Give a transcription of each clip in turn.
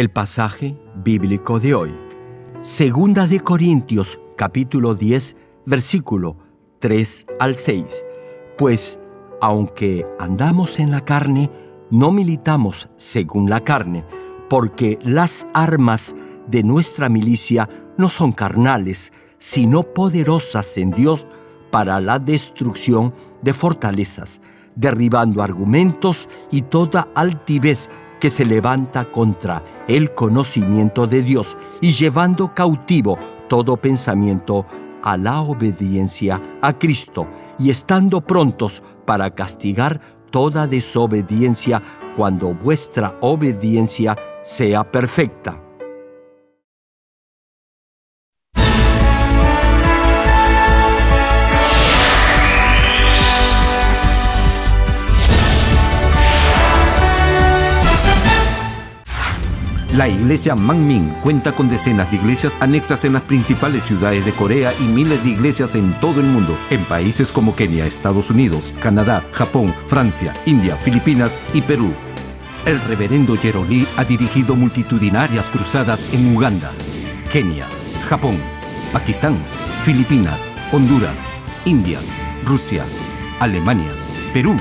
el pasaje bíblico de hoy. Segunda de Corintios capítulo 10 versículo 3 al 6. Pues aunque andamos en la carne, no militamos según la carne, porque las armas de nuestra milicia no son carnales, sino poderosas en Dios para la destrucción de fortalezas, derribando argumentos y toda altivez que se levanta contra el conocimiento de Dios y llevando cautivo todo pensamiento a la obediencia a Cristo y estando prontos para castigar toda desobediencia cuando vuestra obediencia sea perfecta. La iglesia Mangmin cuenta con decenas de iglesias anexas en las principales ciudades de Corea y miles de iglesias en todo el mundo, en países como Kenia, Estados Unidos, Canadá, Japón, Francia, India, Filipinas y Perú. El reverendo Jeroli ha dirigido multitudinarias cruzadas en Uganda, Kenia, Japón, Pakistán, Filipinas, Honduras, India, Rusia, Alemania, Perú,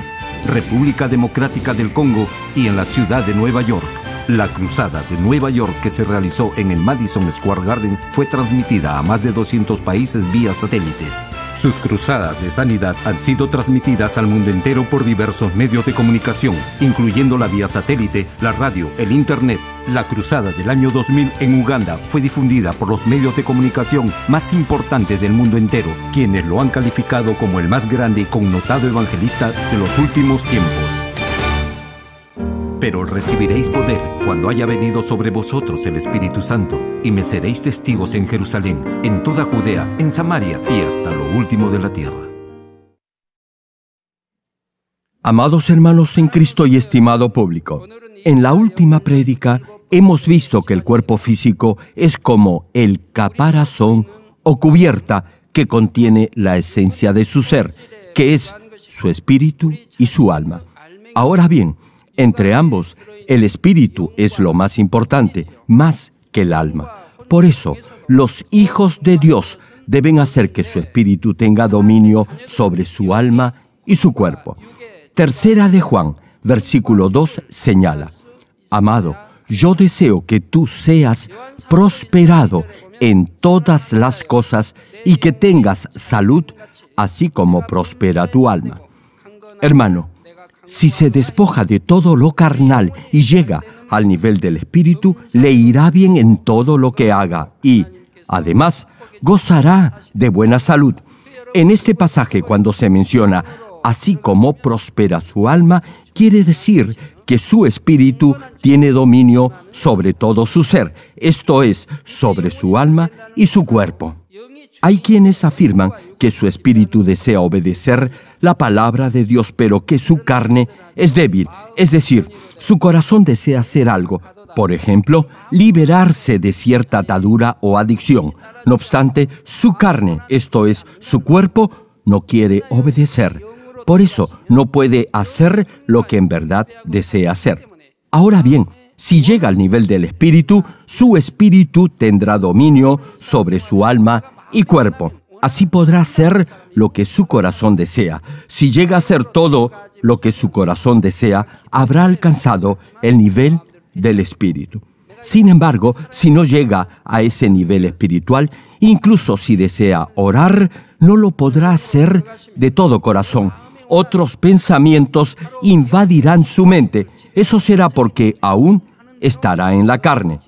República Democrática del Congo y en la ciudad de Nueva York. La cruzada de Nueva York que se realizó en el Madison Square Garden fue transmitida a más de 200 países vía satélite. Sus cruzadas de sanidad han sido transmitidas al mundo entero por diversos medios de comunicación, incluyendo la vía satélite, la radio, el Internet. La cruzada del año 2000 en Uganda fue difundida por los medios de comunicación más importantes del mundo entero, quienes lo han calificado como el más grande y connotado evangelista de los últimos tiempos. Pero recibiréis poder cuando haya venido sobre vosotros el Espíritu Santo, y me seréis testigos en Jerusalén, en toda Judea, en Samaria y hasta lo último de la tierra. Amados hermanos en Cristo y estimado público, en la última prédica hemos visto que el cuerpo físico es como el caparazón o cubierta que contiene la esencia de su ser, que es su espíritu y su alma. Ahora bien, entre ambos, el espíritu es lo más importante, más que el alma. Por eso, los hijos de Dios deben hacer que su espíritu tenga dominio sobre su alma y su cuerpo. Tercera de Juan, versículo 2, señala, Amado, yo deseo que tú seas prosperado en todas las cosas y que tengas salud, así como prospera tu alma. Hermano, si se despoja de todo lo carnal y llega al nivel del espíritu, le irá bien en todo lo que haga y, además, gozará de buena salud. En este pasaje, cuando se menciona, así como prospera su alma, quiere decir que su espíritu tiene dominio sobre todo su ser, esto es, sobre su alma y su cuerpo. Hay quienes afirman que su espíritu desea obedecer la palabra de Dios, pero que su carne es débil, es decir, su corazón desea hacer algo, por ejemplo, liberarse de cierta atadura o adicción. No obstante, su carne, esto es, su cuerpo, no quiere obedecer. Por eso no puede hacer lo que en verdad desea hacer. Ahora bien, si llega al nivel del espíritu, su espíritu tendrá dominio sobre su alma y cuerpo. Así podrá ser lo que su corazón desea. Si llega a ser todo lo que su corazón desea, habrá alcanzado el nivel del espíritu. Sin embargo, si no llega a ese nivel espiritual, incluso si desea orar, no lo podrá hacer de todo corazón. Otros pensamientos invadirán su mente. Eso será porque aún estará en la carne.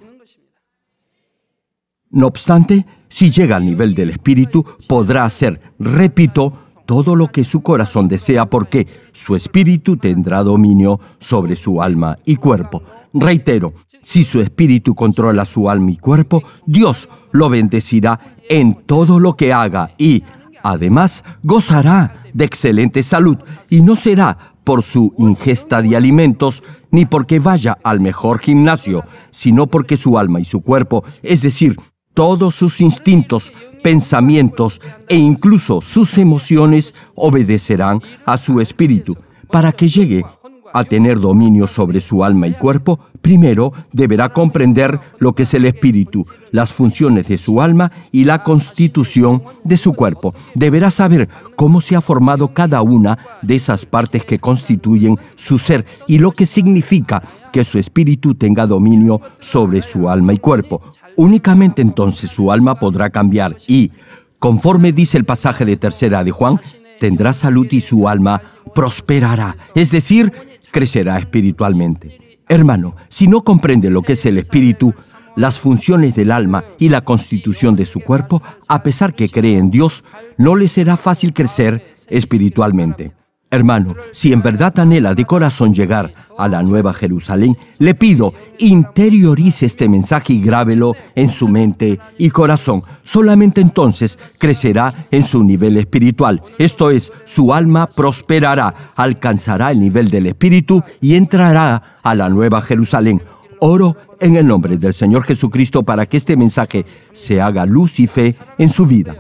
No obstante, si llega al nivel del espíritu, podrá hacer, repito, todo lo que su corazón desea porque su espíritu tendrá dominio sobre su alma y cuerpo. Reitero, si su espíritu controla su alma y cuerpo, Dios lo bendecirá en todo lo que haga y, además, gozará de excelente salud y no será por su ingesta de alimentos ni porque vaya al mejor gimnasio, sino porque su alma y su cuerpo, es decir, todos sus instintos, pensamientos e incluso sus emociones obedecerán a su espíritu. Para que llegue a tener dominio sobre su alma y cuerpo, primero deberá comprender lo que es el espíritu, las funciones de su alma y la constitución de su cuerpo. Deberá saber cómo se ha formado cada una de esas partes que constituyen su ser y lo que significa que su espíritu tenga dominio sobre su alma y cuerpo. Únicamente entonces su alma podrá cambiar y, conforme dice el pasaje de tercera de Juan, tendrá salud y su alma prosperará, es decir, crecerá espiritualmente. Hermano, si no comprende lo que es el espíritu, las funciones del alma y la constitución de su cuerpo, a pesar que cree en Dios, no le será fácil crecer espiritualmente. Hermano, si en verdad anhela de corazón llegar a la Nueva Jerusalén, le pido, interiorice este mensaje y grábelo en su mente y corazón. Solamente entonces crecerá en su nivel espiritual. Esto es, su alma prosperará, alcanzará el nivel del espíritu y entrará a la Nueva Jerusalén. Oro en el nombre del Señor Jesucristo para que este mensaje se haga luz y fe en su vida.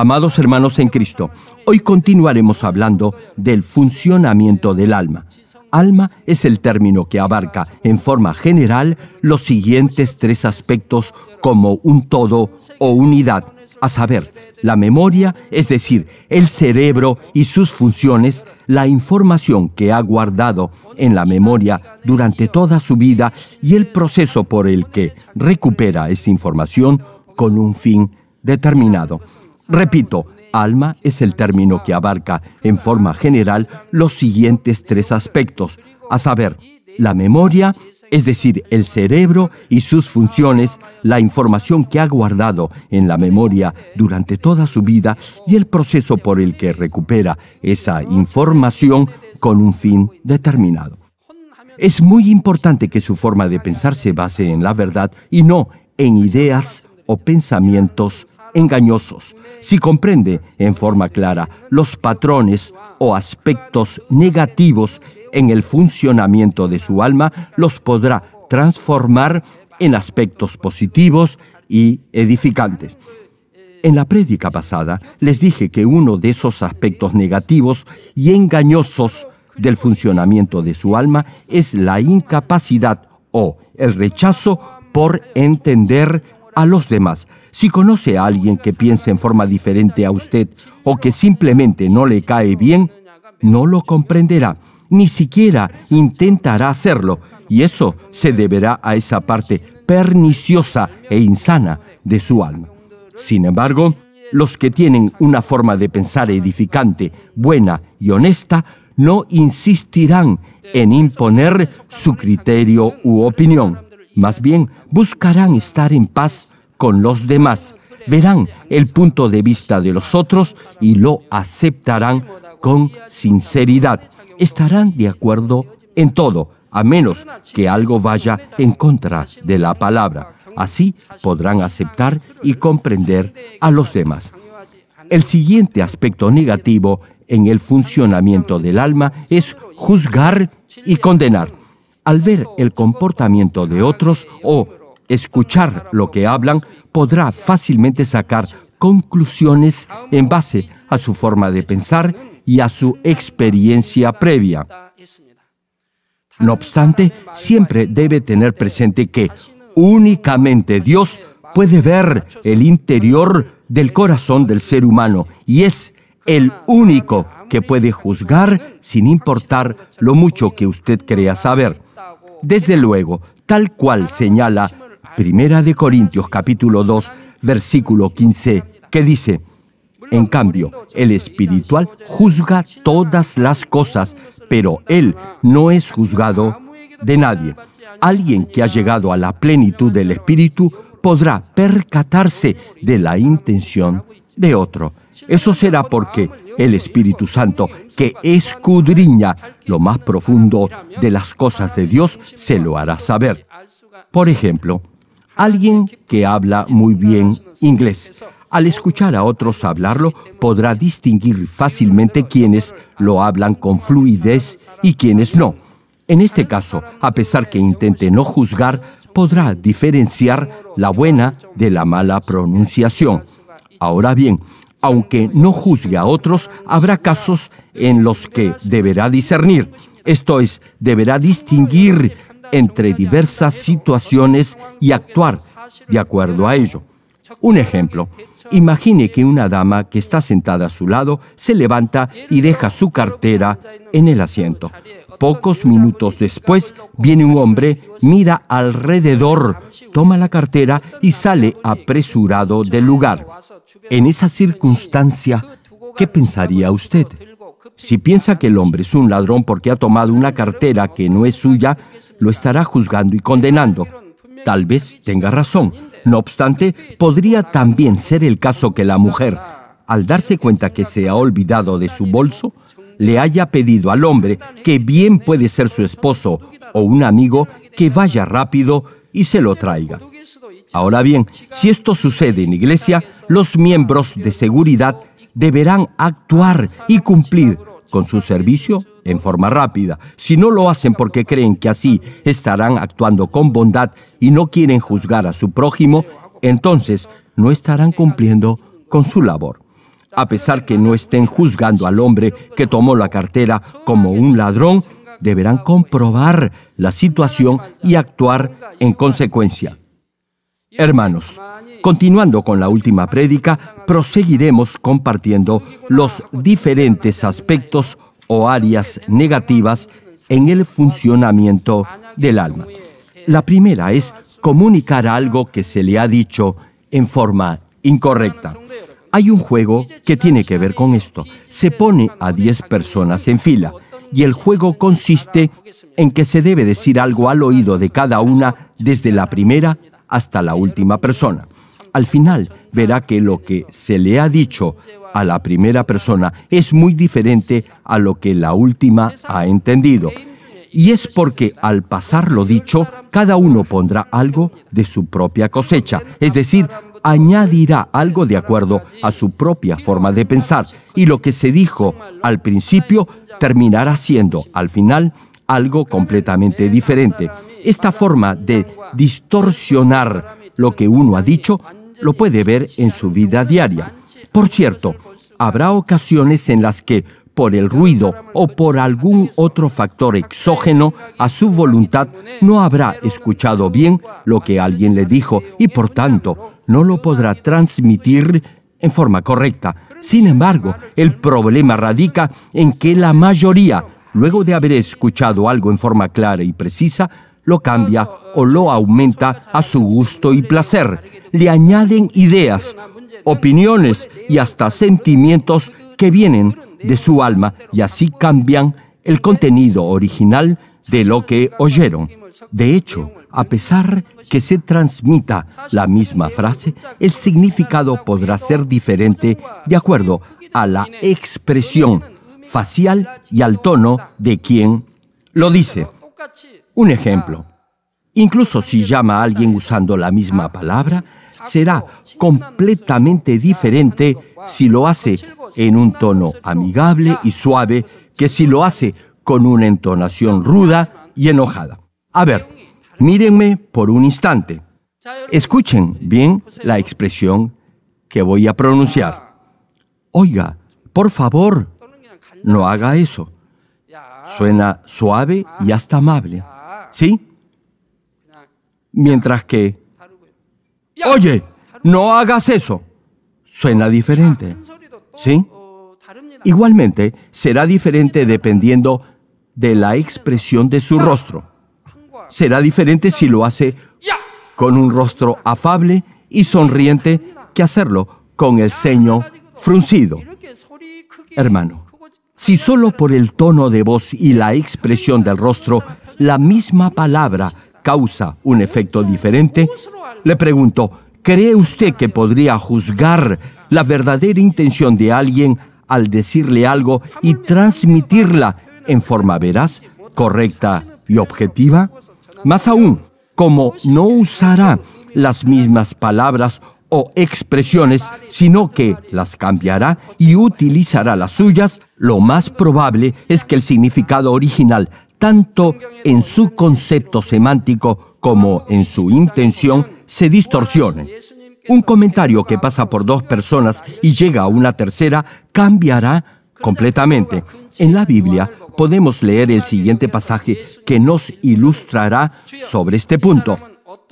Amados hermanos en Cristo, hoy continuaremos hablando del funcionamiento del alma. Alma es el término que abarca en forma general los siguientes tres aspectos como un todo o unidad, a saber, la memoria, es decir, el cerebro y sus funciones, la información que ha guardado en la memoria durante toda su vida y el proceso por el que recupera esa información con un fin determinado. Repito, alma es el término que abarca en forma general los siguientes tres aspectos, a saber, la memoria, es decir, el cerebro y sus funciones, la información que ha guardado en la memoria durante toda su vida y el proceso por el que recupera esa información con un fin determinado. Es muy importante que su forma de pensar se base en la verdad y no en ideas o pensamientos engañosos, si comprende en forma clara los patrones o aspectos negativos en el funcionamiento de su alma, los podrá transformar en aspectos positivos y edificantes. En la prédica pasada les dije que uno de esos aspectos negativos y engañosos del funcionamiento de su alma es la incapacidad o el rechazo por entender a los demás. Si conoce a alguien que piense en forma diferente a usted o que simplemente no le cae bien, no lo comprenderá, ni siquiera intentará hacerlo, y eso se deberá a esa parte perniciosa e insana de su alma. Sin embargo, los que tienen una forma de pensar edificante, buena y honesta, no insistirán en imponer su criterio u opinión. Más bien, buscarán estar en paz con los demás, verán el punto de vista de los otros y lo aceptarán con sinceridad. Estarán de acuerdo en todo, a menos que algo vaya en contra de la palabra. Así podrán aceptar y comprender a los demás. El siguiente aspecto negativo en el funcionamiento del alma es juzgar y condenar al ver el comportamiento de otros o escuchar lo que hablan, podrá fácilmente sacar conclusiones en base a su forma de pensar y a su experiencia previa. No obstante, siempre debe tener presente que únicamente Dios puede ver el interior del corazón del ser humano y es el único que puede juzgar sin importar lo mucho que usted crea saber. Desde luego, tal cual señala Primera de Corintios capítulo 2, versículo 15, que dice, en cambio, el espiritual juzga todas las cosas, pero él no es juzgado de nadie. Alguien que ha llegado a la plenitud del espíritu podrá percatarse de la intención de otro. Eso será porque el Espíritu Santo, que escudriña lo más profundo de las cosas de Dios, se lo hará saber. Por ejemplo, alguien que habla muy bien inglés, al escuchar a otros hablarlo, podrá distinguir fácilmente quienes lo hablan con fluidez y quienes no. En este caso, a pesar que intente no juzgar, podrá diferenciar la buena de la mala pronunciación. Ahora bien, aunque no juzgue a otros, habrá casos en los que deberá discernir, esto es, deberá distinguir entre diversas situaciones y actuar de acuerdo a ello. Un ejemplo, Imagine que una dama que está sentada a su lado se levanta y deja su cartera en el asiento. Pocos minutos después viene un hombre, mira alrededor, toma la cartera y sale apresurado del lugar. En esa circunstancia, ¿qué pensaría usted? Si piensa que el hombre es un ladrón porque ha tomado una cartera que no es suya, lo estará juzgando y condenando Tal vez tenga razón. No obstante, podría también ser el caso que la mujer, al darse cuenta que se ha olvidado de su bolso, le haya pedido al hombre, que bien puede ser su esposo o un amigo, que vaya rápido y se lo traiga. Ahora bien, si esto sucede en iglesia, los miembros de seguridad deberán actuar y cumplir con su servicio en forma rápida, si no lo hacen porque creen que así estarán actuando con bondad y no quieren juzgar a su prójimo, entonces no estarán cumpliendo con su labor. A pesar que no estén juzgando al hombre que tomó la cartera como un ladrón, deberán comprobar la situación y actuar en consecuencia. Hermanos, continuando con la última prédica, proseguiremos compartiendo los diferentes aspectos o áreas negativas en el funcionamiento del alma. La primera es comunicar algo que se le ha dicho en forma incorrecta. Hay un juego que tiene que ver con esto. Se pone a 10 personas en fila y el juego consiste en que se debe decir algo al oído de cada una desde la primera hasta la última persona. Al final, verá que lo que se le ha dicho a la primera persona es muy diferente a lo que la última ha entendido. Y es porque al pasar lo dicho, cada uno pondrá algo de su propia cosecha, es decir, añadirá algo de acuerdo a su propia forma de pensar. Y lo que se dijo al principio terminará siendo, al final, algo completamente diferente. Esta forma de distorsionar lo que uno ha dicho lo puede ver en su vida diaria. Por cierto, habrá ocasiones en las que, por el ruido o por algún otro factor exógeno a su voluntad, no habrá escuchado bien lo que alguien le dijo y, por tanto, no lo podrá transmitir en forma correcta. Sin embargo, el problema radica en que la mayoría, luego de haber escuchado algo en forma clara y precisa, lo cambia o lo aumenta a su gusto y placer. Le añaden ideas, opiniones y hasta sentimientos que vienen de su alma y así cambian el contenido original de lo que oyeron. De hecho, a pesar que se transmita la misma frase, el significado podrá ser diferente de acuerdo a la expresión facial y al tono de quien lo dice. Un ejemplo, incluso si llama a alguien usando la misma palabra, será completamente diferente si lo hace en un tono amigable y suave que si lo hace con una entonación ruda y enojada. A ver, mírenme por un instante. Escuchen bien la expresión que voy a pronunciar. Oiga, por favor, no haga eso. Suena suave y hasta amable. ¿Sí? Mientras que, oye, no hagas eso, suena diferente. ¿Sí? Igualmente, será diferente dependiendo de la expresión de su rostro. Será diferente si lo hace con un rostro afable y sonriente que hacerlo con el ceño fruncido. Hermano, si solo por el tono de voz y la expresión del rostro la misma palabra causa un efecto diferente? Le pregunto, ¿cree usted que podría juzgar la verdadera intención de alguien al decirle algo y transmitirla en forma veraz, correcta y objetiva? Más aún, como no usará las mismas palabras o expresiones, sino que las cambiará y utilizará las suyas, lo más probable es que el significado original tanto en su concepto semántico como en su intención, se distorsionen. Un comentario que pasa por dos personas y llega a una tercera cambiará completamente. En la Biblia podemos leer el siguiente pasaje que nos ilustrará sobre este punto.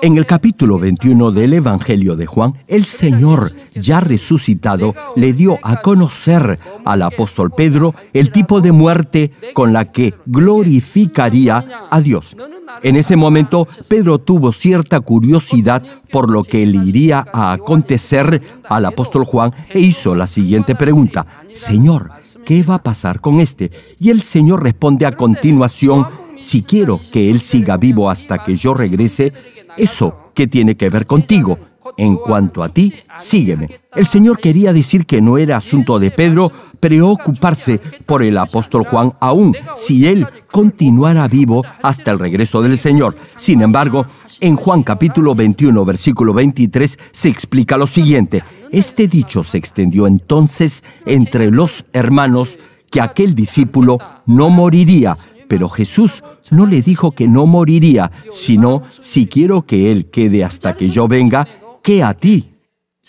En el capítulo 21 del Evangelio de Juan, el Señor, ya resucitado, le dio a conocer al apóstol Pedro el tipo de muerte con la que glorificaría a Dios. En ese momento, Pedro tuvo cierta curiosidad por lo que le iría a acontecer al apóstol Juan e hizo la siguiente pregunta, Señor, ¿qué va a pasar con este? Y el Señor responde a continuación, si quiero que él siga vivo hasta que yo regrese, ¿Eso que tiene que ver contigo? En cuanto a ti, sígueme. El Señor quería decir que no era asunto de Pedro preocuparse por el apóstol Juan aún si él continuara vivo hasta el regreso del Señor. Sin embargo, en Juan capítulo 21, versículo 23 se explica lo siguiente. Este dicho se extendió entonces entre los hermanos que aquel discípulo no moriría pero Jesús no le dijo que no moriría, sino si quiero que Él quede hasta que yo venga, que a ti.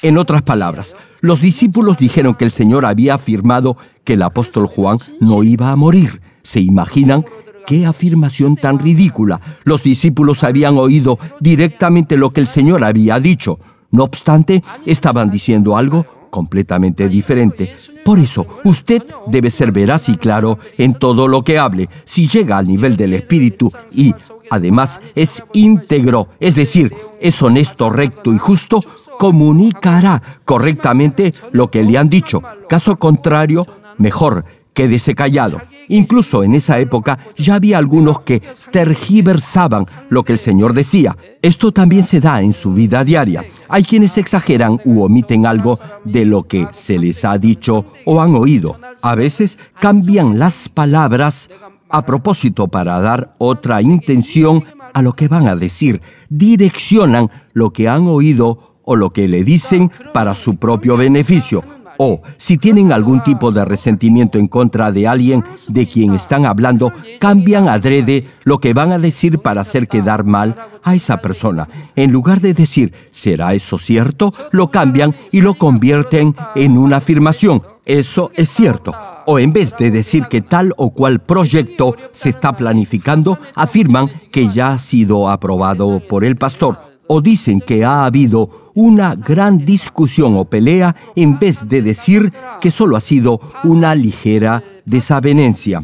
En otras palabras, los discípulos dijeron que el Señor había afirmado que el apóstol Juan no iba a morir. ¿Se imaginan qué afirmación tan ridícula? Los discípulos habían oído directamente lo que el Señor había dicho. No obstante, estaban diciendo algo completamente diferente. Por eso, usted debe ser veraz y claro en todo lo que hable, si llega al nivel del espíritu y, además, es íntegro, es decir, es honesto, recto y justo, comunicará correctamente lo que le han dicho. Caso contrario, mejor quédese callado. Incluso en esa época ya había algunos que tergiversaban lo que el Señor decía. Esto también se da en su vida diaria. Hay quienes exageran u omiten algo de lo que se les ha dicho o han oído. A veces cambian las palabras a propósito para dar otra intención a lo que van a decir. Direccionan lo que han oído o lo que le dicen para su propio beneficio o si tienen algún tipo de resentimiento en contra de alguien de quien están hablando, cambian adrede lo que van a decir para hacer quedar mal a esa persona. En lugar de decir, ¿será eso cierto? Lo cambian y lo convierten en una afirmación. Eso es cierto. O en vez de decir que tal o cual proyecto se está planificando, afirman que ya ha sido aprobado por el pastor o dicen que ha habido una gran discusión o pelea en vez de decir que solo ha sido una ligera desavenencia.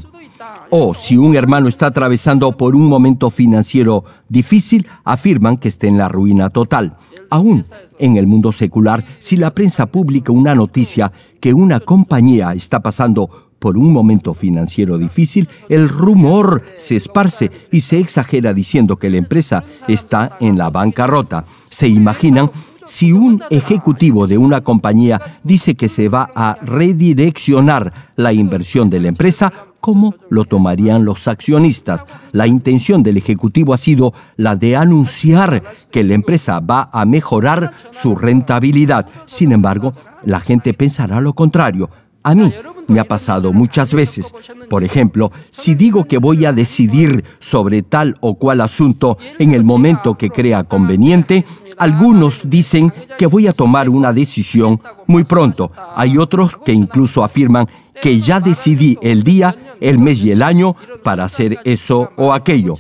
O si un hermano está atravesando por un momento financiero difícil, afirman que está en la ruina total. Aún en el mundo secular, si la prensa publica una noticia que una compañía está pasando por un momento financiero difícil, el rumor se esparce y se exagera diciendo que la empresa está en la bancarrota. Se imaginan si un ejecutivo de una compañía dice que se va a redireccionar la inversión de la empresa, ¿cómo lo tomarían los accionistas? La intención del ejecutivo ha sido la de anunciar que la empresa va a mejorar su rentabilidad. Sin embargo, la gente pensará lo contrario. A mí me ha pasado muchas veces. Por ejemplo, si digo que voy a decidir sobre tal o cual asunto en el momento que crea conveniente, algunos dicen que voy a tomar una decisión muy pronto. Hay otros que incluso afirman que ya decidí el día, el mes y el año para hacer eso o aquello.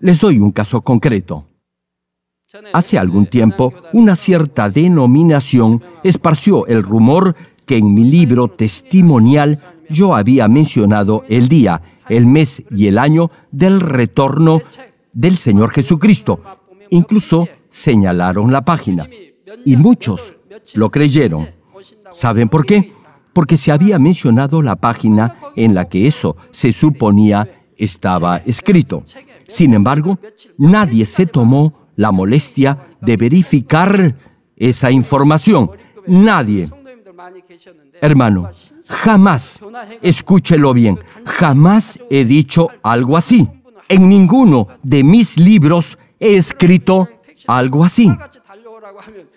Les doy un caso concreto. Hace algún tiempo, una cierta denominación esparció el rumor que en mi libro testimonial yo había mencionado el día, el mes y el año del retorno del Señor Jesucristo. Incluso señalaron la página. Y muchos lo creyeron. ¿Saben por qué? Porque se había mencionado la página en la que eso se suponía estaba escrito. Sin embargo, nadie se tomó la molestia de verificar esa información. Nadie hermano, jamás, escúchelo bien, jamás he dicho algo así. En ninguno de mis libros he escrito algo así.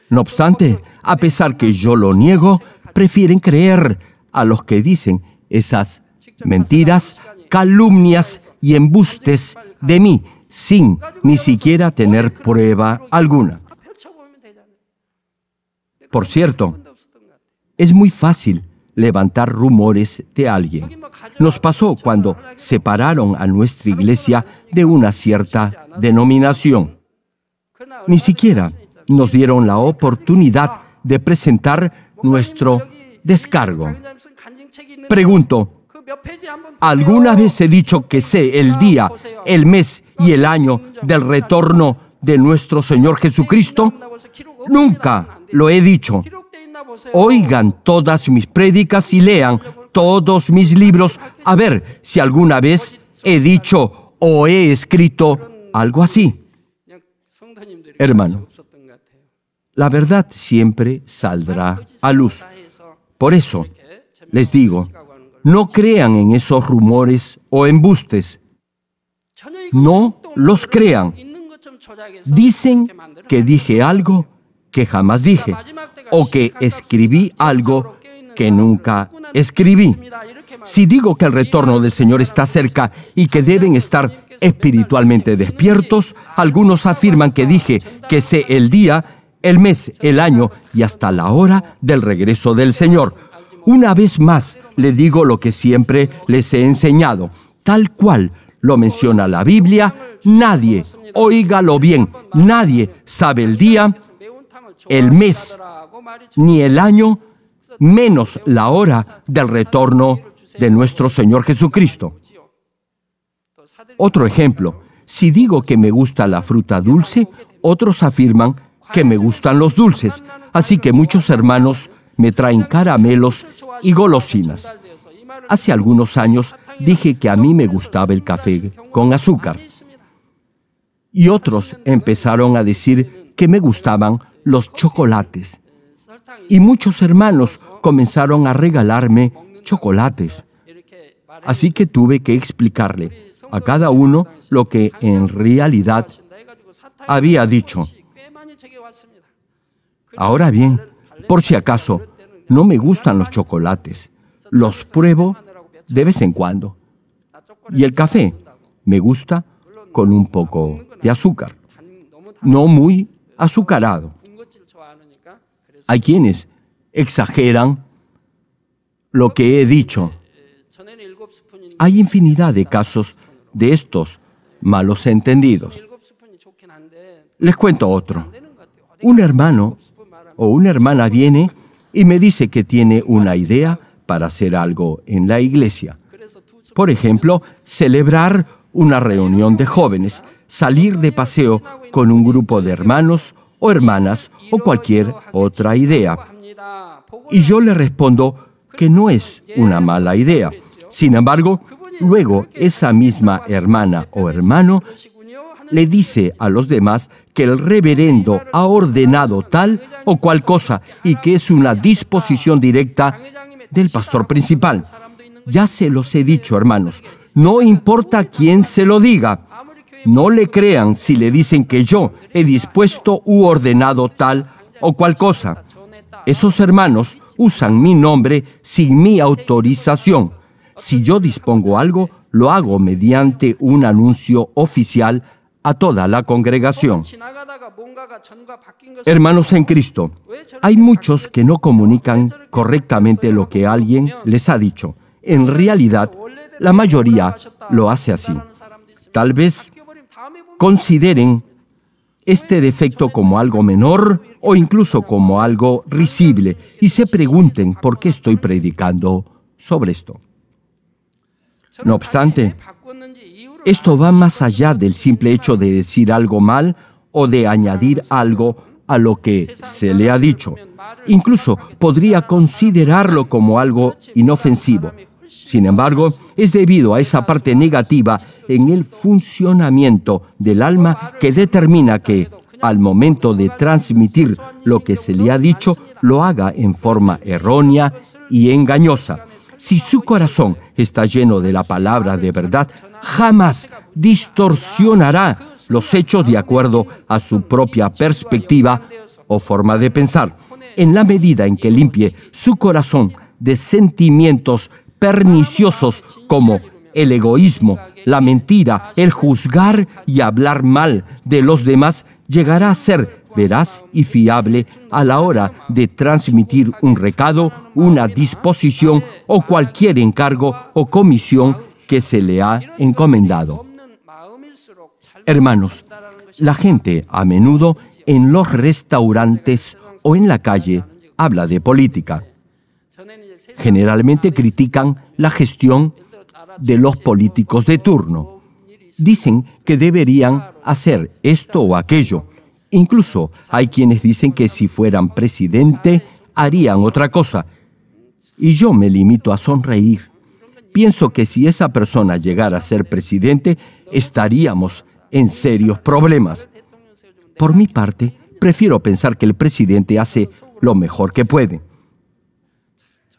No obstante, a pesar que yo lo niego, prefieren creer a los que dicen esas mentiras, calumnias y embustes de mí sin ni siquiera tener prueba alguna. Por cierto, es muy fácil levantar rumores de alguien. Nos pasó cuando separaron a nuestra iglesia de una cierta denominación. Ni siquiera nos dieron la oportunidad de presentar nuestro descargo. Pregunto, ¿alguna vez he dicho que sé el día, el mes y el año del retorno de nuestro Señor Jesucristo? Nunca lo he dicho. Oigan todas mis prédicas y lean todos mis libros a ver si alguna vez he dicho o he escrito algo así. Hermano, la verdad siempre saldrá a luz. Por eso les digo, no crean en esos rumores o embustes. No los crean. Dicen que dije algo que jamás dije o que escribí algo que nunca escribí. Si digo que el retorno del Señor está cerca y que deben estar espiritualmente despiertos, algunos afirman que dije que sé el día, el mes, el año y hasta la hora del regreso del Señor. Una vez más, le digo lo que siempre les he enseñado, tal cual lo menciona la Biblia, nadie, oígalo bien, nadie sabe el día, el mes, ni el año, menos la hora del retorno de nuestro Señor Jesucristo. Otro ejemplo, si digo que me gusta la fruta dulce, otros afirman que me gustan los dulces, así que muchos hermanos me traen caramelos y golosinas. Hace algunos años dije que a mí me gustaba el café con azúcar. Y otros empezaron a decir que me gustaban los chocolates y muchos hermanos comenzaron a regalarme chocolates. Así que tuve que explicarle a cada uno lo que en realidad había dicho. Ahora bien, por si acaso, no me gustan los chocolates. Los pruebo de vez en cuando. Y el café me gusta con un poco de azúcar. No muy azucarado. Hay quienes exageran lo que he dicho. Hay infinidad de casos de estos malos entendidos. Les cuento otro. Un hermano o una hermana viene y me dice que tiene una idea para hacer algo en la iglesia. Por ejemplo, celebrar una reunión de jóvenes, salir de paseo con un grupo de hermanos o hermanas o cualquier otra idea. Y yo le respondo que no es una mala idea. Sin embargo, luego esa misma hermana o hermano le dice a los demás que el reverendo ha ordenado tal o cual cosa y que es una disposición directa del pastor principal. Ya se los he dicho, hermanos, no importa quién se lo diga, no le crean si le dicen que yo he dispuesto u ordenado tal o cual cosa. Esos hermanos usan mi nombre sin mi autorización. Si yo dispongo algo, lo hago mediante un anuncio oficial a toda la congregación. Hermanos en Cristo, hay muchos que no comunican correctamente lo que alguien les ha dicho. En realidad, la mayoría lo hace así. Tal vez consideren este defecto como algo menor o incluso como algo risible y se pregunten por qué estoy predicando sobre esto. No obstante, esto va más allá del simple hecho de decir algo mal o de añadir algo a lo que se le ha dicho. Incluso podría considerarlo como algo inofensivo. Sin embargo, es debido a esa parte negativa en el funcionamiento del alma que determina que, al momento de transmitir lo que se le ha dicho, lo haga en forma errónea y engañosa. Si su corazón está lleno de la palabra de verdad, jamás distorsionará los hechos de acuerdo a su propia perspectiva o forma de pensar. En la medida en que limpie su corazón de sentimientos perniciosos como el egoísmo, la mentira, el juzgar y hablar mal de los demás llegará a ser veraz y fiable a la hora de transmitir un recado, una disposición o cualquier encargo o comisión que se le ha encomendado. Hermanos, la gente a menudo en los restaurantes o en la calle habla de política generalmente critican la gestión de los políticos de turno. Dicen que deberían hacer esto o aquello. Incluso hay quienes dicen que si fueran presidente harían otra cosa. Y yo me limito a sonreír. Pienso que si esa persona llegara a ser presidente, estaríamos en serios problemas. Por mi parte, prefiero pensar que el presidente hace lo mejor que puede.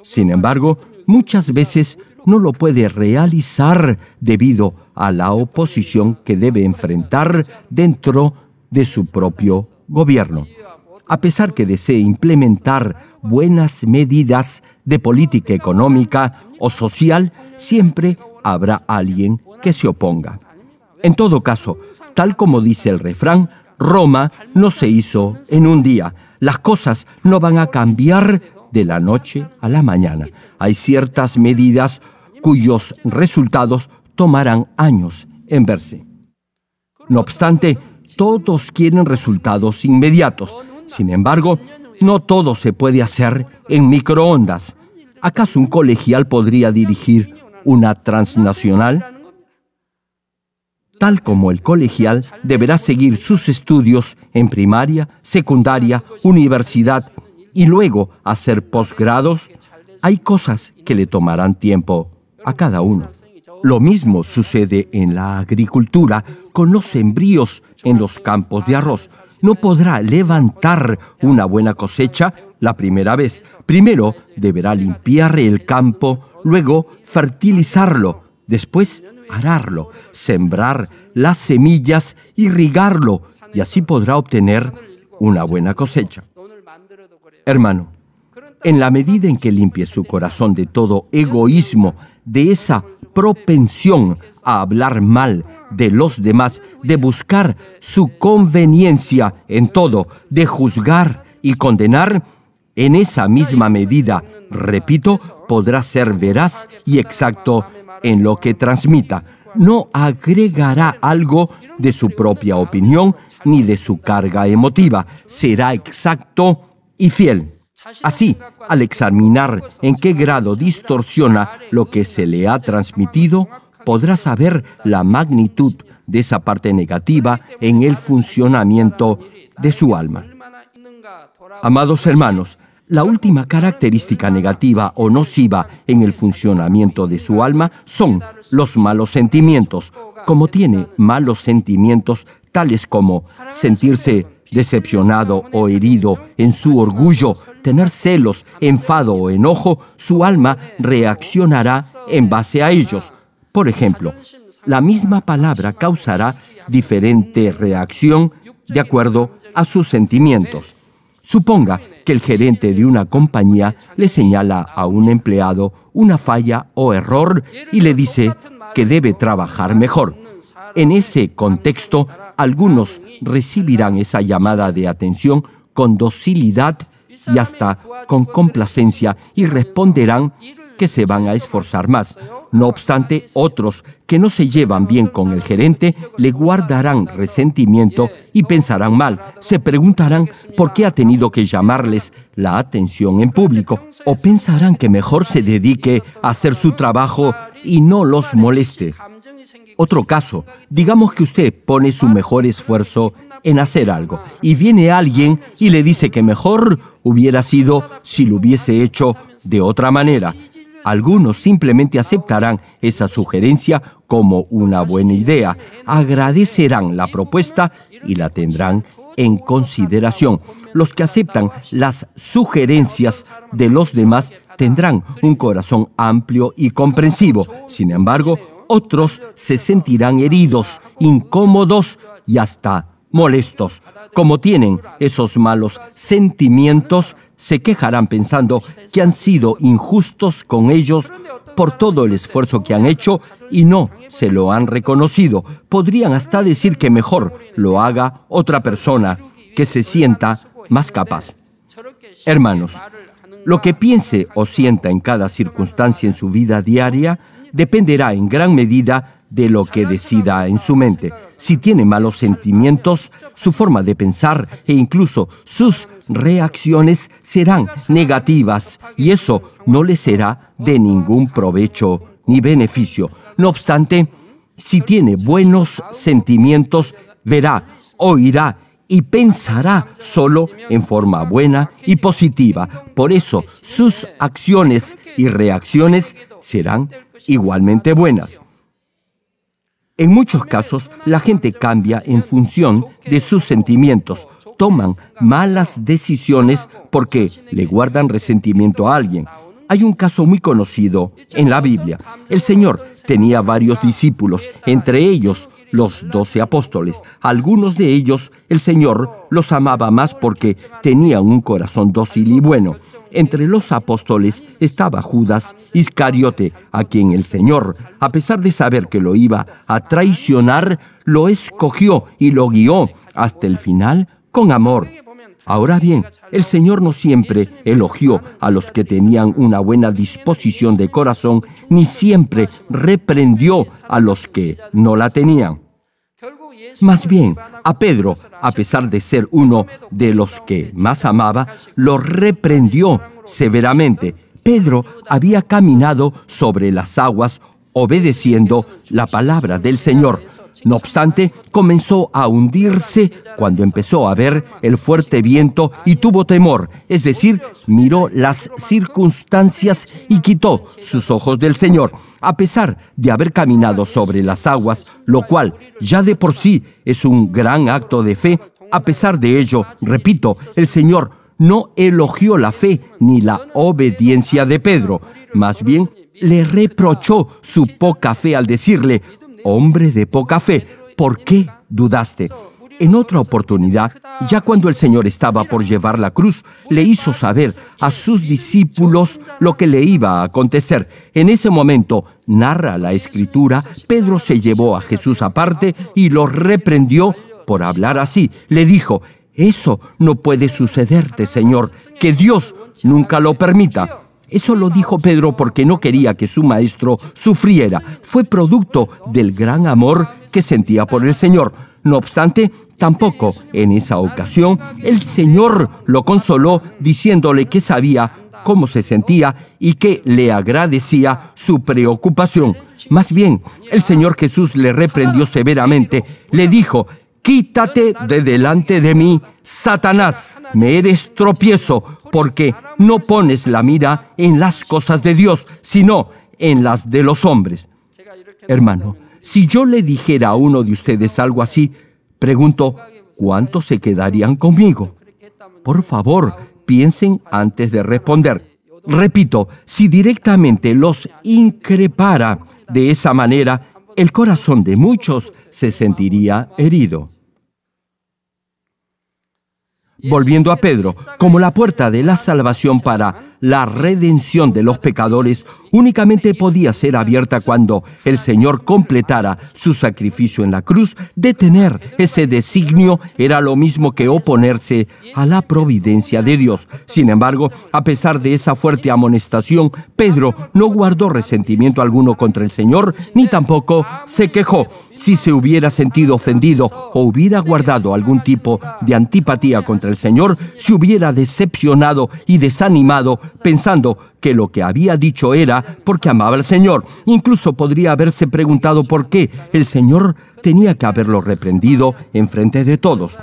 Sin embargo, muchas veces no lo puede realizar debido a la oposición que debe enfrentar dentro de su propio gobierno. A pesar que desee implementar buenas medidas de política económica o social, siempre habrá alguien que se oponga. En todo caso, tal como dice el refrán, Roma no se hizo en un día. Las cosas no van a cambiar de la noche a la mañana. Hay ciertas medidas cuyos resultados tomarán años en verse. No obstante, todos quieren resultados inmediatos. Sin embargo, no todo se puede hacer en microondas. ¿Acaso un colegial podría dirigir una transnacional? Tal como el colegial, deberá seguir sus estudios en primaria, secundaria, universidad y luego hacer posgrados, hay cosas que le tomarán tiempo a cada uno. Lo mismo sucede en la agricultura con los sembríos en los campos de arroz. No podrá levantar una buena cosecha la primera vez. Primero deberá limpiar el campo, luego fertilizarlo, después ararlo, sembrar las semillas, irrigarlo y así podrá obtener una buena cosecha. Hermano, en la medida en que limpie su corazón de todo egoísmo, de esa propensión a hablar mal de los demás, de buscar su conveniencia en todo, de juzgar y condenar, en esa misma medida, repito, podrá ser veraz y exacto en lo que transmita. No agregará algo de su propia opinión ni de su carga emotiva. Será exacto y fiel. Así, al examinar en qué grado distorsiona lo que se le ha transmitido, podrá saber la magnitud de esa parte negativa en el funcionamiento de su alma. Amados hermanos, la última característica negativa o nociva en el funcionamiento de su alma son los malos sentimientos, como tiene malos sentimientos tales como sentirse Decepcionado o herido en su orgullo, tener celos, enfado o enojo, su alma reaccionará en base a ellos. Por ejemplo, la misma palabra causará diferente reacción de acuerdo a sus sentimientos. Suponga que el gerente de una compañía le señala a un empleado una falla o error y le dice que debe trabajar mejor. En ese contexto, algunos recibirán esa llamada de atención con docilidad y hasta con complacencia y responderán que se van a esforzar más. No obstante, otros que no se llevan bien con el gerente le guardarán resentimiento y pensarán mal. Se preguntarán por qué ha tenido que llamarles la atención en público o pensarán que mejor se dedique a hacer su trabajo y no los moleste. Otro caso, digamos que usted pone su mejor esfuerzo en hacer algo y viene alguien y le dice que mejor hubiera sido si lo hubiese hecho de otra manera. Algunos simplemente aceptarán esa sugerencia como una buena idea, agradecerán la propuesta y la tendrán en consideración. Los que aceptan las sugerencias de los demás tendrán un corazón amplio y comprensivo. Sin embargo, otros se sentirán heridos, incómodos y hasta molestos. Como tienen esos malos sentimientos, se quejarán pensando que han sido injustos con ellos por todo el esfuerzo que han hecho y no se lo han reconocido. Podrían hasta decir que mejor lo haga otra persona que se sienta más capaz. Hermanos, lo que piense o sienta en cada circunstancia en su vida diaria dependerá en gran medida de lo que decida en su mente. Si tiene malos sentimientos, su forma de pensar e incluso sus reacciones serán negativas y eso no le será de ningún provecho ni beneficio. No obstante, si tiene buenos sentimientos, verá, oirá y pensará solo en forma buena y positiva. Por eso sus acciones y reacciones serán igualmente buenas. En muchos casos, la gente cambia en función de sus sentimientos, toman malas decisiones porque le guardan resentimiento a alguien. Hay un caso muy conocido en la Biblia. El Señor tenía varios discípulos, entre ellos los doce apóstoles. Algunos de ellos el Señor los amaba más porque tenían un corazón dócil y bueno. Entre los apóstoles estaba Judas Iscariote, a quien el Señor, a pesar de saber que lo iba a traicionar, lo escogió y lo guió hasta el final con amor. Ahora bien, el Señor no siempre elogió a los que tenían una buena disposición de corazón, ni siempre reprendió a los que no la tenían. Más bien, a Pedro, a pesar de ser uno de los que más amaba, lo reprendió severamente. Pedro había caminado sobre las aguas obedeciendo la palabra del Señor. No obstante, comenzó a hundirse cuando empezó a ver el fuerte viento y tuvo temor, es decir, miró las circunstancias y quitó sus ojos del Señor, a pesar de haber caminado sobre las aguas, lo cual ya de por sí es un gran acto de fe. A pesar de ello, repito, el Señor no elogió la fe ni la obediencia de Pedro, más bien le reprochó su poca fe al decirle, hombre de poca fe, ¿por qué dudaste? En otra oportunidad, ya cuando el Señor estaba por llevar la cruz, le hizo saber a sus discípulos lo que le iba a acontecer. En ese momento, narra la escritura, Pedro se llevó a Jesús aparte y lo reprendió por hablar así. Le dijo, eso no puede sucederte, Señor, que Dios nunca lo permita. Eso lo dijo Pedro porque no quería que su maestro sufriera. Fue producto del gran amor que sentía por el Señor. No obstante, tampoco en esa ocasión el Señor lo consoló diciéndole que sabía cómo se sentía y que le agradecía su preocupación. Más bien, el Señor Jesús le reprendió severamente, le dijo, quítate de delante de mí, Satanás, me eres tropiezo, porque no pones la mira en las cosas de Dios, sino en las de los hombres. Hermano, si yo le dijera a uno de ustedes algo así, pregunto, ¿cuántos se quedarían conmigo? Por favor, piensen antes de responder. Repito, si directamente los increpara de esa manera, el corazón de muchos se sentiría herido volviendo a Pedro como la puerta de la salvación para la redención de los pecadores únicamente podía ser abierta cuando el Señor completara su sacrificio en la cruz. Detener ese designio era lo mismo que oponerse a la providencia de Dios. Sin embargo, a pesar de esa fuerte amonestación, Pedro no guardó resentimiento alguno contra el Señor, ni tampoco se quejó. Si se hubiera sentido ofendido o hubiera guardado algún tipo de antipatía contra el Señor, se hubiera decepcionado y desanimado pensando que lo que había dicho era porque amaba al Señor. Incluso podría haberse preguntado por qué el Señor tenía que haberlo reprendido en frente de todos.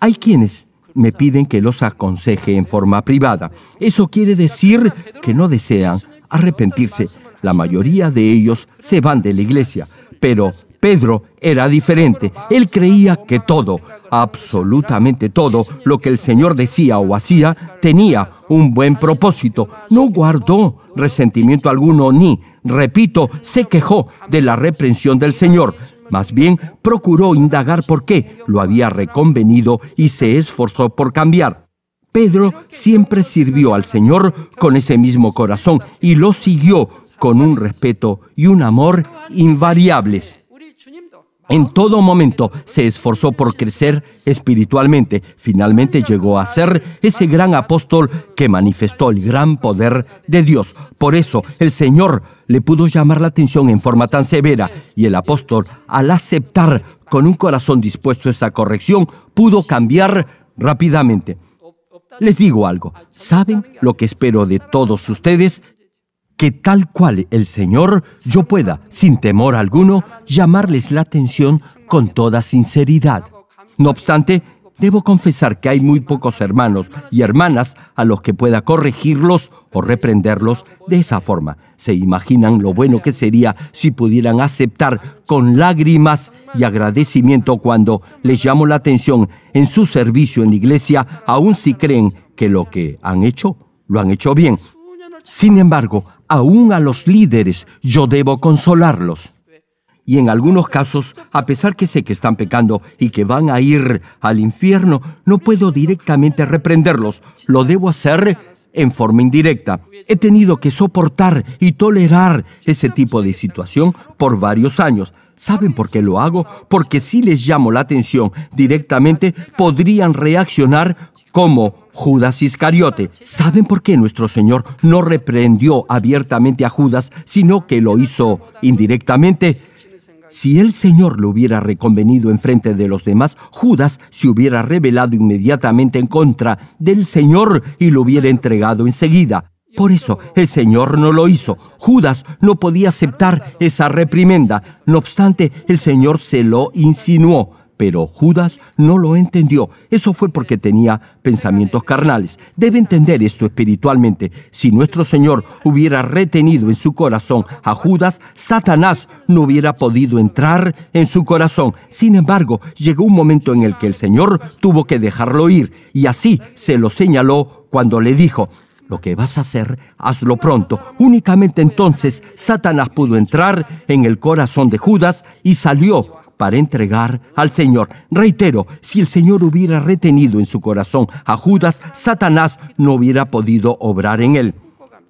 Hay quienes me piden que los aconseje en forma privada. Eso quiere decir que no desean arrepentirse. La mayoría de ellos se van de la iglesia, pero Pedro era diferente. Él creía que todo, Absolutamente todo lo que el Señor decía o hacía tenía un buen propósito. No guardó resentimiento alguno ni, repito, se quejó de la reprensión del Señor. Más bien, procuró indagar por qué lo había reconvenido y se esforzó por cambiar. Pedro siempre sirvió al Señor con ese mismo corazón y lo siguió con un respeto y un amor invariables. En todo momento se esforzó por crecer espiritualmente. Finalmente llegó a ser ese gran apóstol que manifestó el gran poder de Dios. Por eso el Señor le pudo llamar la atención en forma tan severa y el apóstol, al aceptar con un corazón dispuesto esa corrección, pudo cambiar rápidamente. Les digo algo, ¿saben lo que espero de todos ustedes? que tal cual el Señor yo pueda, sin temor alguno, llamarles la atención con toda sinceridad. No obstante, debo confesar que hay muy pocos hermanos y hermanas a los que pueda corregirlos o reprenderlos de esa forma. Se imaginan lo bueno que sería si pudieran aceptar con lágrimas y agradecimiento cuando les llamo la atención en su servicio en la iglesia, aun si creen que lo que han hecho lo han hecho bien. Sin embargo, aún a los líderes yo debo consolarlos. Y en algunos casos, a pesar que sé que están pecando y que van a ir al infierno, no puedo directamente reprenderlos. Lo debo hacer en forma indirecta. He tenido que soportar y tolerar ese tipo de situación por varios años. ¿Saben por qué lo hago? Porque si les llamo la atención directamente, podrían reaccionar como Judas Iscariote. ¿Saben por qué nuestro Señor no reprendió abiertamente a Judas, sino que lo hizo indirectamente? Si el Señor lo hubiera reconvenido en frente de los demás, Judas se hubiera revelado inmediatamente en contra del Señor y lo hubiera entregado enseguida. Por eso el Señor no lo hizo. Judas no podía aceptar esa reprimenda. No obstante, el Señor se lo insinuó pero Judas no lo entendió. Eso fue porque tenía pensamientos carnales. Debe entender esto espiritualmente. Si nuestro Señor hubiera retenido en su corazón a Judas, Satanás no hubiera podido entrar en su corazón. Sin embargo, llegó un momento en el que el Señor tuvo que dejarlo ir y así se lo señaló cuando le dijo, lo que vas a hacer, hazlo pronto. Únicamente entonces Satanás pudo entrar en el corazón de Judas y salió para entregar al Señor. Reitero, si el Señor hubiera retenido en su corazón a Judas, Satanás no hubiera podido obrar en él.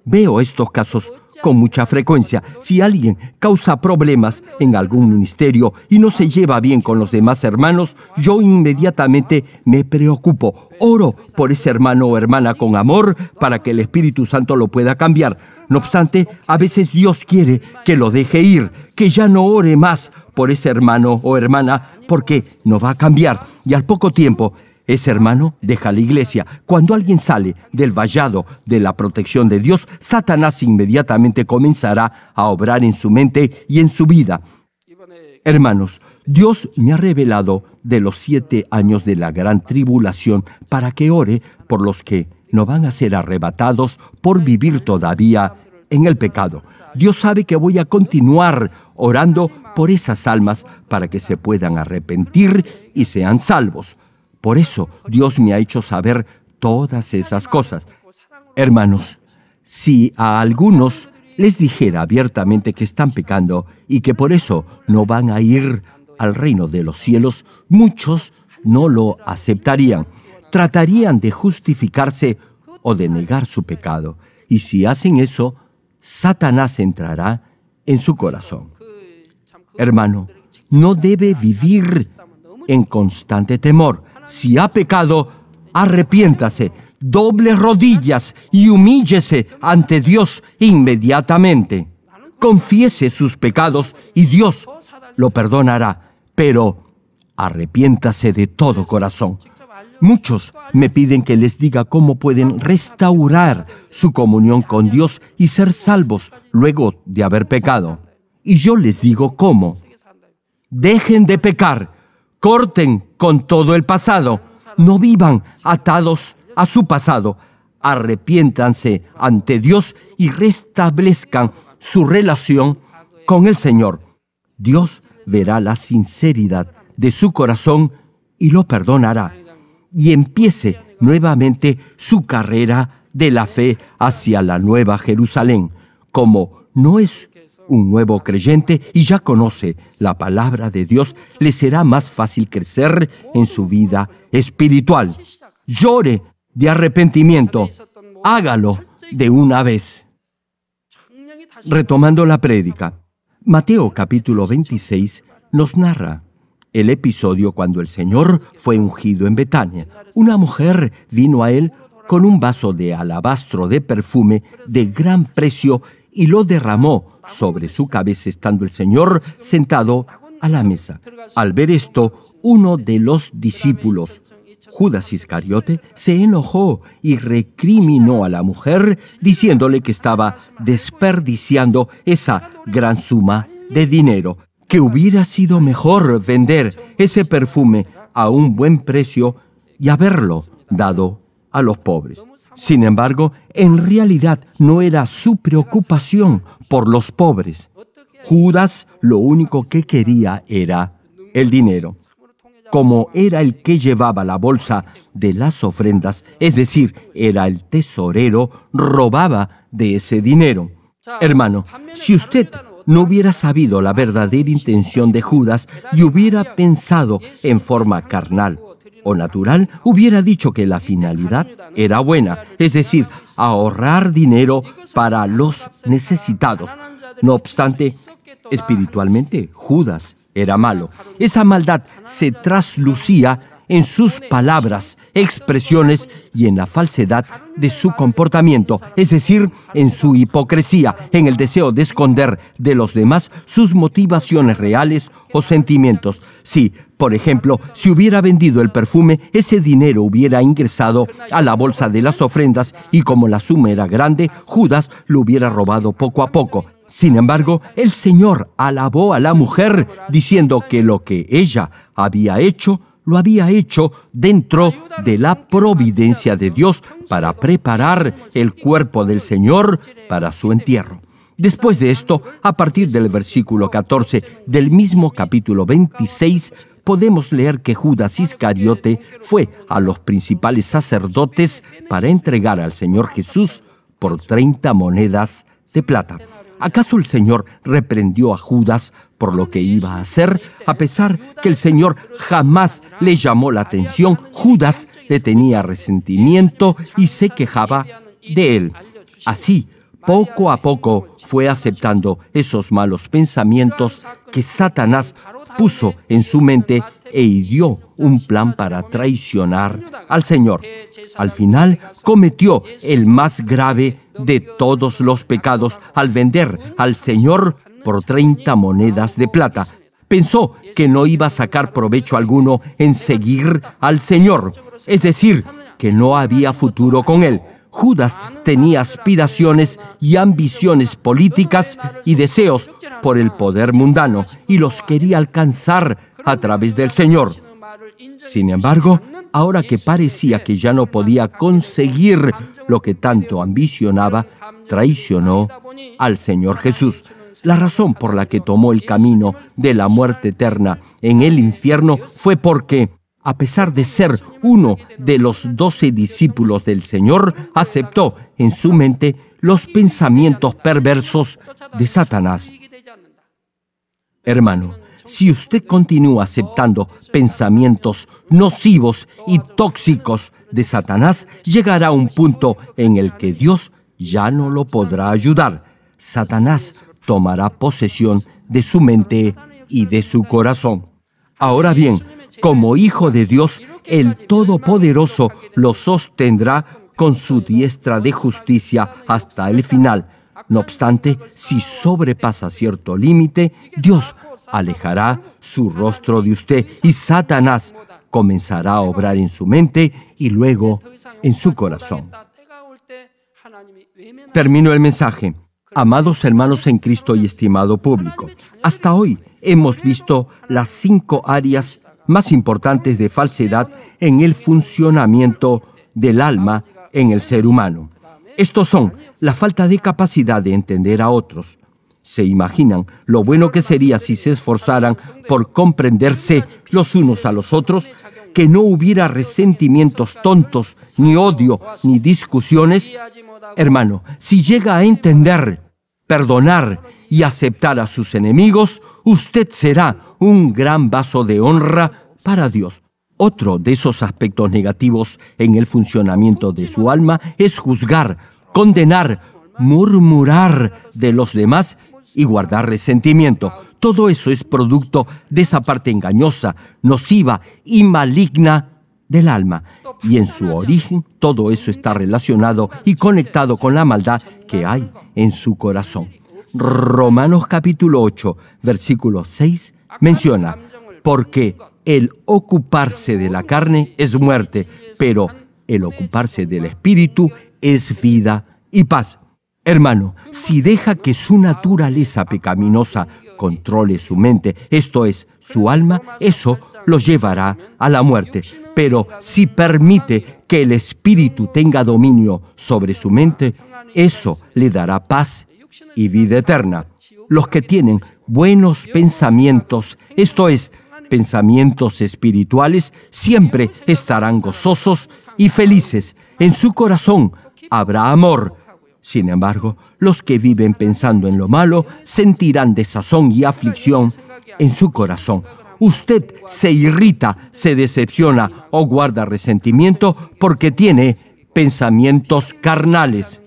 Veo estos casos con mucha frecuencia, si alguien causa problemas en algún ministerio y no se lleva bien con los demás hermanos, yo inmediatamente me preocupo, oro por ese hermano o hermana con amor para que el Espíritu Santo lo pueda cambiar. No obstante, a veces Dios quiere que lo deje ir, que ya no ore más por ese hermano o hermana porque no va a cambiar y al poco tiempo ese hermano deja la iglesia. Cuando alguien sale del vallado de la protección de Dios, Satanás inmediatamente comenzará a obrar en su mente y en su vida. Hermanos, Dios me ha revelado de los siete años de la gran tribulación para que ore por los que no van a ser arrebatados por vivir todavía en el pecado. Dios sabe que voy a continuar orando por esas almas para que se puedan arrepentir y sean salvos. Por eso Dios me ha hecho saber todas esas cosas. Hermanos, si a algunos les dijera abiertamente que están pecando y que por eso no van a ir al reino de los cielos, muchos no lo aceptarían. Tratarían de justificarse o de negar su pecado. Y si hacen eso, Satanás entrará en su corazón. Hermano, no debe vivir en constante temor si ha pecado, arrepiéntase, doble rodillas y humíllese ante Dios inmediatamente. Confiese sus pecados y Dios lo perdonará, pero arrepiéntase de todo corazón. Muchos me piden que les diga cómo pueden restaurar su comunión con Dios y ser salvos luego de haber pecado. Y yo les digo cómo. Dejen de pecar Corten con todo el pasado. No vivan atados a su pasado. Arrepiéntanse ante Dios y restablezcan su relación con el Señor. Dios verá la sinceridad de su corazón y lo perdonará. Y empiece nuevamente su carrera de la fe hacia la nueva Jerusalén, como no es un nuevo creyente y ya conoce la palabra de Dios, le será más fácil crecer en su vida espiritual. Llore de arrepentimiento. Hágalo de una vez. Retomando la prédica, Mateo capítulo 26 nos narra el episodio cuando el Señor fue ungido en Betania. Una mujer vino a él con un vaso de alabastro de perfume de gran precio y lo derramó sobre su cabeza estando el Señor sentado a la mesa. Al ver esto, uno de los discípulos, Judas Iscariote, se enojó y recriminó a la mujer diciéndole que estaba desperdiciando esa gran suma de dinero, que hubiera sido mejor vender ese perfume a un buen precio y haberlo dado a los pobres. Sin embargo, en realidad no era su preocupación por los pobres. Judas lo único que quería era el dinero. Como era el que llevaba la bolsa de las ofrendas, es decir, era el tesorero, robaba de ese dinero. Hermano, si usted no hubiera sabido la verdadera intención de Judas y hubiera pensado en forma carnal o natural, hubiera dicho que la finalidad era buena, es decir, ahorrar dinero para los necesitados. No obstante, espiritualmente Judas era malo. Esa maldad se traslucía en sus palabras, expresiones y en la falsedad de su comportamiento, es decir, en su hipocresía, en el deseo de esconder de los demás sus motivaciones reales o sentimientos. Si, por ejemplo, si hubiera vendido el perfume, ese dinero hubiera ingresado a la bolsa de las ofrendas y como la suma era grande, Judas lo hubiera robado poco a poco. Sin embargo, el Señor alabó a la mujer diciendo que lo que ella había hecho lo había hecho dentro de la providencia de Dios para preparar el cuerpo del Señor para su entierro. Después de esto, a partir del versículo 14 del mismo capítulo 26, podemos leer que Judas Iscariote fue a los principales sacerdotes para entregar al Señor Jesús por 30 monedas de plata. ¿Acaso el Señor reprendió a Judas por lo que iba a hacer? A pesar que el Señor jamás le llamó la atención, Judas le tenía resentimiento y se quejaba de él. Así, poco a poco fue aceptando esos malos pensamientos que Satanás puso en su mente e ideó un plan para traicionar al Señor. Al final cometió el más grave de todos los pecados al vender al Señor por 30 monedas de plata. Pensó que no iba a sacar provecho alguno en seguir al Señor, es decir, que no había futuro con él. Judas tenía aspiraciones y ambiciones políticas y deseos por el poder mundano y los quería alcanzar a través del Señor. Sin embargo, ahora que parecía que ya no podía conseguir lo que tanto ambicionaba, traicionó al Señor Jesús. La razón por la que tomó el camino de la muerte eterna en el infierno fue porque a pesar de ser uno de los doce discípulos del Señor, aceptó en su mente los pensamientos perversos de Satanás. Hermano, si usted continúa aceptando pensamientos nocivos y tóxicos de Satanás, llegará un punto en el que Dios ya no lo podrá ayudar. Satanás tomará posesión de su mente y de su corazón. Ahora bien, como Hijo de Dios, el Todopoderoso lo sostendrá con su diestra de justicia hasta el final. No obstante, si sobrepasa cierto límite, Dios alejará su rostro de usted y Satanás comenzará a obrar en su mente y luego en su corazón. Termino el mensaje. Amados hermanos en Cristo y estimado público, hasta hoy hemos visto las cinco áreas más importantes de falsedad en el funcionamiento del alma en el ser humano. Estos son la falta de capacidad de entender a otros. Se imaginan lo bueno que sería si se esforzaran por comprenderse los unos a los otros, que no hubiera resentimientos tontos, ni odio, ni discusiones. Hermano, si llega a entender, perdonar y aceptar a sus enemigos, usted será un gran vaso de honra para Dios. Otro de esos aspectos negativos en el funcionamiento de su alma es juzgar, condenar, murmurar de los demás y guardar resentimiento. Todo eso es producto de esa parte engañosa, nociva y maligna del alma. Y en su origen todo eso está relacionado y conectado con la maldad que hay en su corazón. Romanos capítulo 8, versículo 6, menciona, porque el ocuparse de la carne es muerte, pero el ocuparse del espíritu es vida y paz. Hermano, si deja que su naturaleza pecaminosa controle su mente, esto es, su alma, eso lo llevará a la muerte. Pero si permite que el espíritu tenga dominio sobre su mente, eso le dará paz y vida eterna. Los que tienen buenos pensamientos, esto es, pensamientos espirituales, siempre estarán gozosos y felices. En su corazón habrá amor. Sin embargo, los que viven pensando en lo malo sentirán desazón y aflicción en su corazón. Usted se irrita, se decepciona o guarda resentimiento porque tiene pensamientos carnales.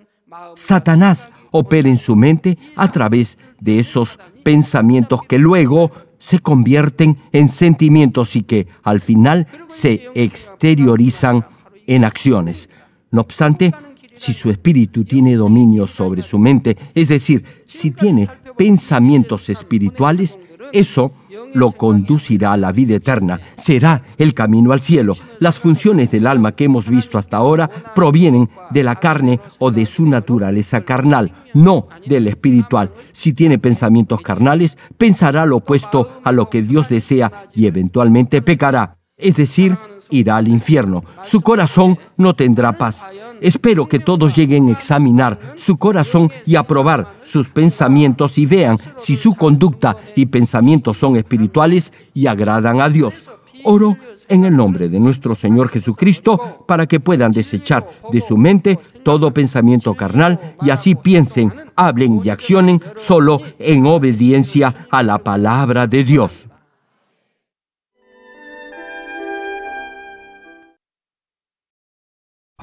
Satanás opera en su mente a través de esos pensamientos que luego se convierten en sentimientos y que al final se exteriorizan en acciones. No obstante, si su espíritu tiene dominio sobre su mente, es decir, si tiene pensamientos espirituales, eso lo conducirá a la vida eterna, será el camino al cielo. Las funciones del alma que hemos visto hasta ahora provienen de la carne o de su naturaleza carnal, no del espiritual. Si tiene pensamientos carnales, pensará lo opuesto a lo que Dios desea y eventualmente pecará. Es decir, irá al infierno. Su corazón no tendrá paz. Espero que todos lleguen a examinar su corazón y aprobar sus pensamientos y vean si su conducta y pensamientos son espirituales y agradan a Dios. Oro en el nombre de nuestro Señor Jesucristo para que puedan desechar de su mente todo pensamiento carnal y así piensen, hablen y accionen solo en obediencia a la palabra de Dios.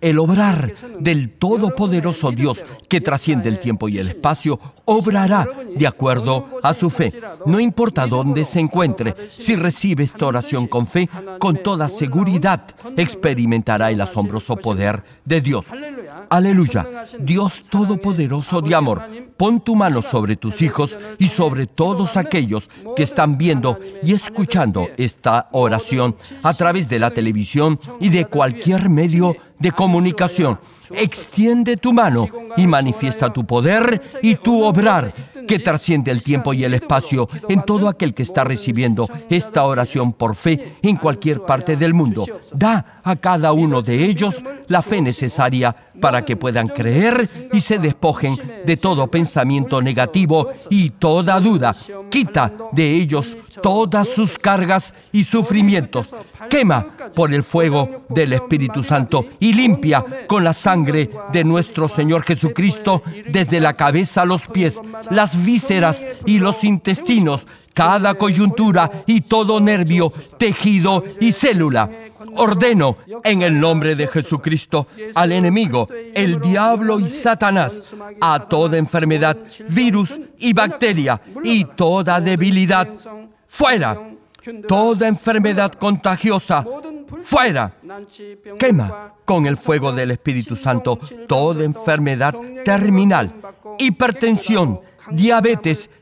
el obrar del Todopoderoso Dios que trasciende el tiempo y el espacio, obrará de acuerdo a su fe, no importa dónde se encuentre. Si recibe esta oración con fe, con toda seguridad experimentará el asombroso poder de Dios. Aleluya, Dios Todopoderoso de amor, pon tu mano sobre tus hijos y sobre todos aquellos que están viendo y escuchando esta oración a través de la televisión y de cualquier medio de comunicación extiende tu mano y manifiesta tu poder y tu obrar que trasciende el tiempo y el espacio en todo aquel que está recibiendo esta oración por fe en cualquier parte del mundo. Da a cada uno de ellos la fe necesaria para que puedan creer y se despojen de todo pensamiento negativo y toda duda. Quita de ellos todas sus cargas y sufrimientos. Quema por el fuego del Espíritu Santo y limpia con la sangre de nuestro Señor Jesucristo desde la cabeza a los pies, las vísceras y los intestinos, cada coyuntura y todo nervio, tejido y célula. Ordeno en el nombre de Jesucristo al enemigo, el diablo y Satanás, a toda enfermedad, virus y bacteria y toda debilidad. Fuera, toda enfermedad contagiosa, fuera. Quema con el fuego del Espíritu Santo toda enfermedad terminal, hipertensión, diabetes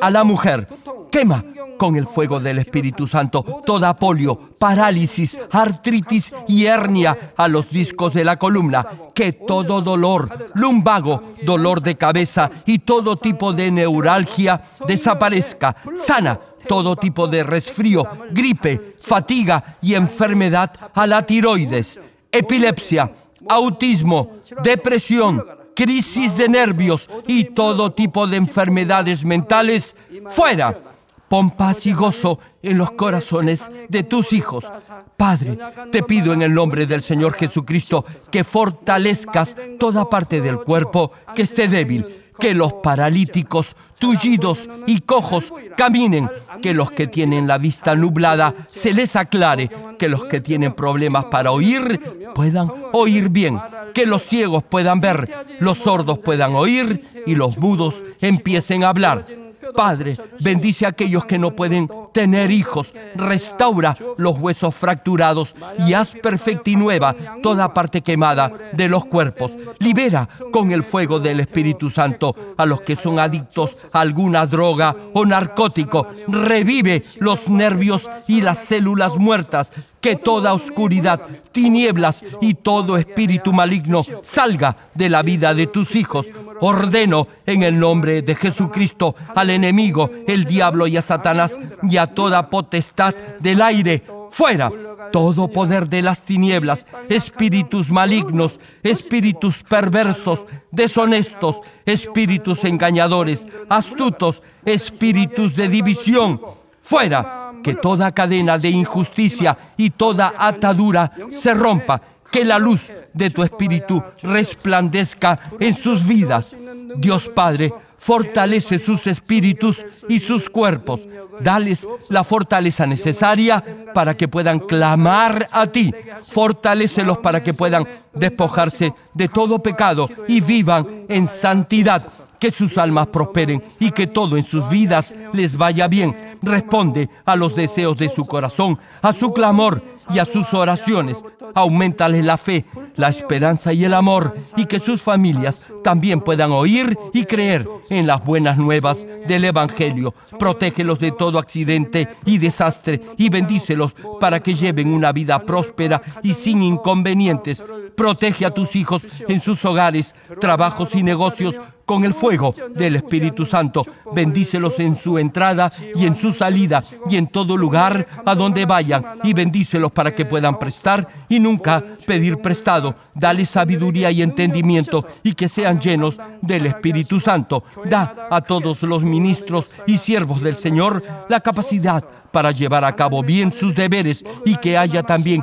a la mujer. Quema con el fuego del Espíritu Santo toda polio, parálisis, artritis y hernia a los discos de la columna. Que todo dolor, lumbago, dolor de cabeza y todo tipo de neuralgia desaparezca. Sana todo tipo de resfrío, gripe, fatiga y enfermedad a la tiroides, epilepsia, autismo, depresión, crisis de nervios y todo tipo de enfermedades mentales fuera. Pon paz y gozo en los corazones de tus hijos. Padre, te pido en el nombre del Señor Jesucristo que fortalezcas toda parte del cuerpo que esté débil que los paralíticos, tullidos y cojos caminen, que los que tienen la vista nublada se les aclare, que los que tienen problemas para oír puedan oír bien, que los ciegos puedan ver, los sordos puedan oír y los mudos empiecen a hablar. Padre, bendice a aquellos que no pueden tener hijos, restaura los huesos fracturados y haz perfecta y nueva toda parte quemada de los cuerpos. Libera con el fuego del Espíritu Santo a los que son adictos a alguna droga o narcótico. Revive los nervios y las células muertas que toda oscuridad, tinieblas y todo espíritu maligno salga de la vida de tus hijos. Ordeno en el nombre de Jesucristo al enemigo, el diablo y a Satanás y a toda potestad del aire. Fuera todo poder de las tinieblas, espíritus malignos, espíritus perversos, deshonestos, espíritus engañadores, astutos, espíritus de división. Fuera que toda cadena de injusticia y toda atadura se rompa, que la luz de tu espíritu resplandezca en sus vidas. Dios Padre, fortalece sus espíritus y sus cuerpos. Dales la fortaleza necesaria para que puedan clamar a ti. Fortalecelos para que puedan despojarse de todo pecado y vivan en santidad que sus almas prosperen y que todo en sus vidas les vaya bien. Responde a los deseos de su corazón, a su clamor y a sus oraciones. Aumentale la fe, la esperanza y el amor y que sus familias también puedan oír y creer en las buenas nuevas del Evangelio. Protégelos de todo accidente y desastre y bendícelos para que lleven una vida próspera y sin inconvenientes Protege a tus hijos en sus hogares, trabajos y negocios con el fuego del Espíritu Santo. Bendícelos en su entrada y en su salida y en todo lugar a donde vayan y bendícelos para que puedan prestar y nunca pedir prestado. Dale sabiduría y entendimiento y que sean llenos del Espíritu Santo. Da a todos los ministros y siervos del Señor la capacidad para llevar a cabo bien sus deberes y que haya también